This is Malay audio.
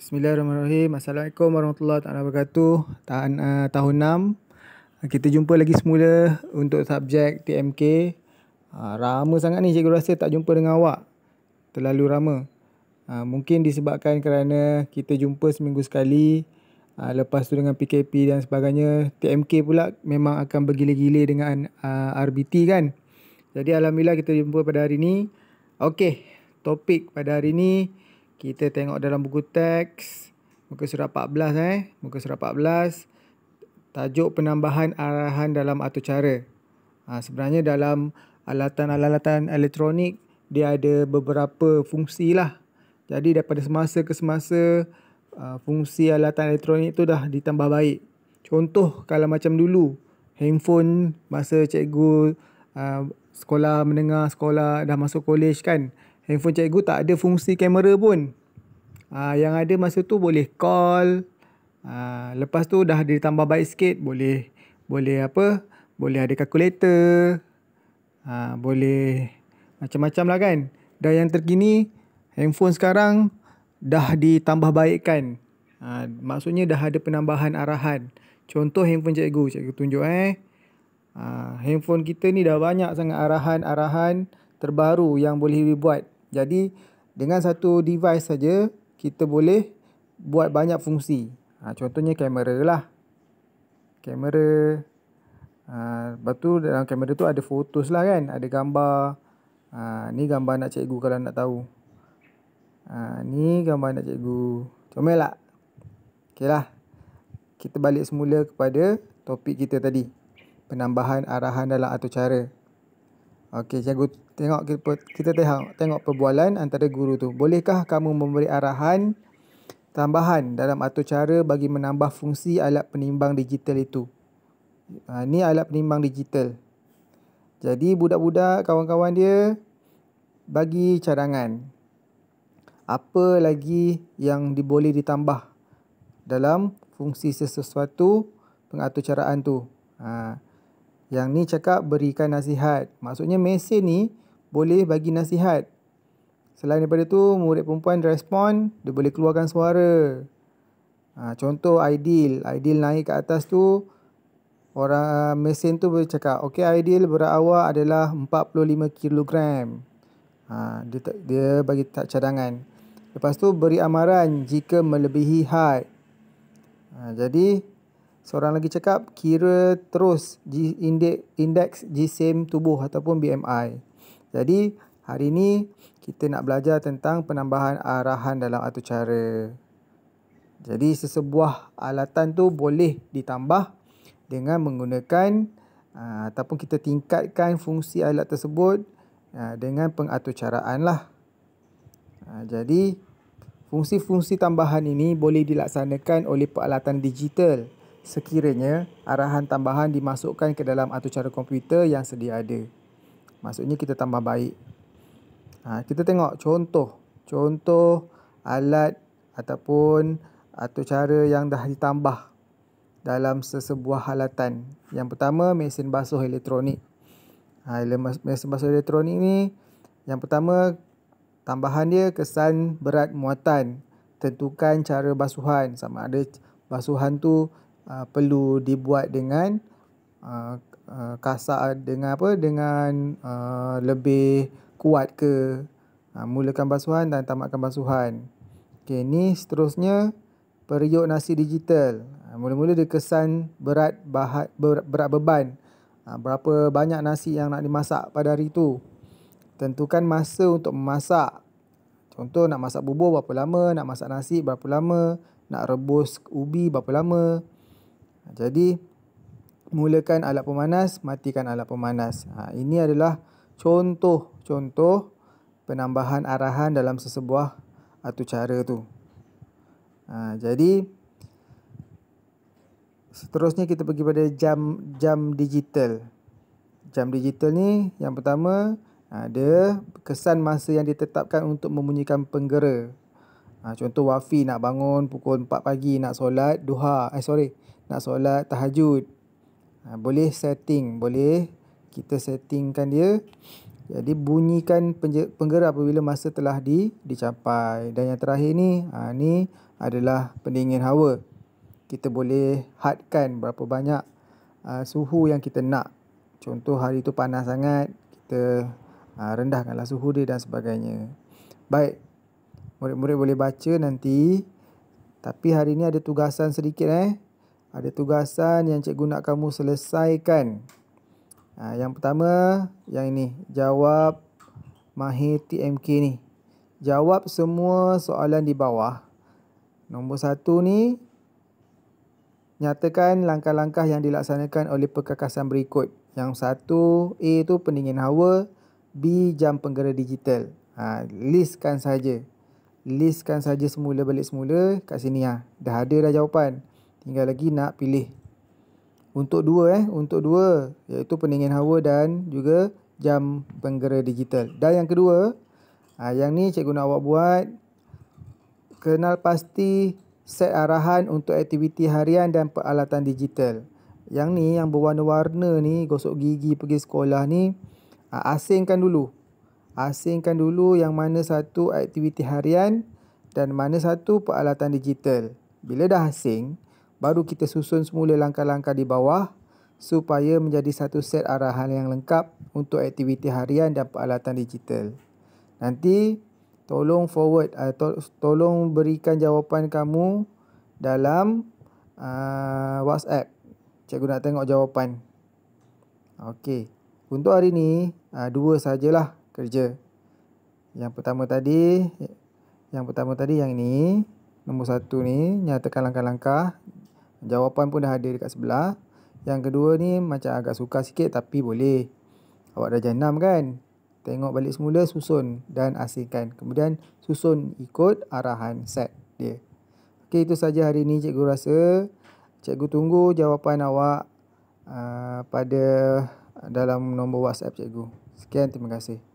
Bismillahirrahmanirrahim. Assalamualaikum warahmatullahi taala wabarakatuh. Eh, tahun uh, tahun 6 kita jumpa lagi semula untuk subjek TMK. Uh, ah, rama sangat ni cikgu rasa tak jumpa dengan awak. Terlalu rama. Uh, mungkin disebabkan kerana kita jumpa seminggu sekali uh, lepas tu dengan PKP dan sebagainya. TMK pula memang akan bergila-gila dengan uh, RBT kan. Jadi alhamdulillah kita jumpa pada hari ni. Okey, topik pada hari ni kita tengok dalam buku teks muka surat 14 eh, muka surat 14 tajuk penambahan arahan dalam atur cara. Ha, sebenarnya dalam alatan-alatan elektronik dia ada beberapa fungsi lah. Jadi daripada semasa ke semasa ha, fungsi alatan elektronik tu dah ditambah baik. Contoh kalau macam dulu handphone masa cikgu uh, sekolah menengah sekolah dah masuk college kan handphone cikgu tak ada fungsi kamera pun. Uh, yang ada masa tu boleh call. Uh, lepas tu dah ditambah baik sikit boleh boleh apa? Boleh ada kalkulator. Uh, ah, boleh macam-macam lah kan. Dan yang terkini handphone sekarang dah ditambah baikkan. Uh, maksudnya dah ada penambahan arahan. Contoh handphone cikgu. Cikgu tunjuk eh. Uh, handphone kita ni dah banyak sangat arahan-arahan. Uh, terbaru yang boleh dibuat. Jadi dengan satu device saja kita boleh buat banyak fungsi. Ha, contohnya kamera lah. Kamera. Ha, lepas tu dalam kamera tu ada fotos lah kan. Ada gambar. Ha, ni gambar anak cikgu kalau nak tahu. Ha, ni gambar anak cikgu. Comel lah. Okay lah. Kita balik semula kepada topik kita tadi. Penambahan arahan dalam atau cara. Okey, cikgu tengok kita, tengok, tengok perbualan antara guru tu. Bolehkah kamu memberi arahan tambahan dalam atau cara bagi menambah fungsi alat penimbang digital itu? Ha, ini alat penimbang digital. Jadi budak-budak kawan-kawan dia bagi cadangan. Apa lagi yang diboleh ditambah dalam fungsi sesuatu pengaturcaraan tu? Ha, yang ni cakap berikan nasihat. Maksudnya mesin ni boleh bagi nasihat. Selain daripada tu, murid perempuan respon, dia boleh keluarkan suara. Ha, contoh ideal, ideal naik ke atas tu, orang ah, mesin tu boleh cakap, ok ideal berat awak adalah 45 kilogram. Ha, dia, dia bagi tak cadangan. Lepas tu, beri amaran jika melebihi had. Ha, jadi, Seorang lagi cakap, kira terus indeks jisim tubuh ataupun BMI. Jadi, hari ini kita nak belajar tentang penambahan arahan dalam atur cara. Jadi, sesebuah alatan tu boleh ditambah dengan menggunakan ataupun kita tingkatkan fungsi alat tersebut dengan pengaturcaraan lah. Jadi, fungsi-fungsi tambahan ini boleh dilaksanakan oleh peralatan digital sekiranya arahan tambahan dimasukkan ke dalam atau cara komputer yang sedia ada. Maksudnya kita tambah baik. Ha, kita tengok contoh. Contoh alat ataupun atau cara yang dah ditambah dalam sesebuah halatan. Yang pertama mesin basuh elektronik. Ha, mesin basuh elektronik ni yang pertama tambahan dia kesan berat muatan. Tentukan cara basuhan sama ada basuhan tu Uh, perlu dibuat dengan uh, uh, kasar dengan apa dengan uh, lebih kuat ke uh, mulakan basuhan dan tamatkan basuhan okey ni seterusnya periuk nasi digital uh, mula-mula dia kesan berat bahat, ber, berat beban uh, berapa banyak nasi yang nak dimasak pada hari tu tentukan masa untuk memasak contoh nak masak bubur berapa lama nak masak nasi berapa lama nak rebus ubi berapa lama jadi mulakan alat pemanas, matikan alat pemanas. Ha, ini adalah contoh-contoh penambahan arahan dalam sesebuah atau cara tu. Ha, jadi seterusnya kita pergi pada jam jam digital. Jam digital ni yang pertama ada kesan masa yang ditetapkan untuk membunyikan penggera. Ha, contoh Wafi nak bangun pukul 4 pagi nak solat duha. Eh sorry, nak solat tahajud. Ha, boleh setting, boleh kita settingkan dia. Jadi bunyikan penggerak apabila masa telah di, dicapai. Dan yang terakhir ni, ha, ni adalah pendingin hawa. Kita boleh hardkan berapa banyak ha, suhu yang kita nak. Contoh hari tu panas sangat, kita ha, rendahkanlah suhu dia dan sebagainya. Baik, murid-murid boleh baca nanti. Tapi hari ni ada tugasan sedikit eh ada tugasan yang cikgu nak kamu selesaikan. Ha, yang pertama, yang ini, jawab Mahir TMK ni. Jawab semua soalan di bawah. Nombor satu ni, nyatakan langkah-langkah yang dilaksanakan oleh perkakasan berikut. Yang satu, A tu pendingin hawa, B jam penggera digital. Ha, listkan saja. Listkan saja semula balik semula kat sini ah. Ha. Dah ada dah jawapan. Tinggal lagi nak pilih untuk dua eh, untuk dua iaitu pendingin hawa dan juga jam penggera digital. Dan yang kedua, ha, yang ni cikgu nak awak buat kenal pasti set arahan untuk aktiviti harian dan peralatan digital. Yang ni yang berwarna-warna ni gosok gigi pergi sekolah ni ha, asingkan dulu. Asingkan dulu yang mana satu aktiviti harian dan mana satu peralatan digital. Bila dah asing, baru kita susun semula langkah-langkah di bawah supaya menjadi satu set arahan yang lengkap untuk aktiviti harian dan peralatan digital. Nanti tolong forward atau eh, tolong berikan jawapan kamu dalam uh, WhatsApp. Cikgu nak tengok jawapan. Okey. Untuk hari ni uh, dua sajalah kerja. Yang pertama tadi, yang pertama tadi yang ini, nombor satu ni, nyatakan langkah-langkah Jawapan pun dah ada dekat sebelah. Yang kedua ni macam agak suka sikit tapi boleh. Awak dah jenam kan? Tengok balik semula susun dan asingkan. Kemudian susun ikut arahan set dia. Okey itu saja hari ini cikgu rasa. Cikgu tunggu jawapan awak uh, pada dalam nombor WhatsApp cikgu. Sekian terima kasih.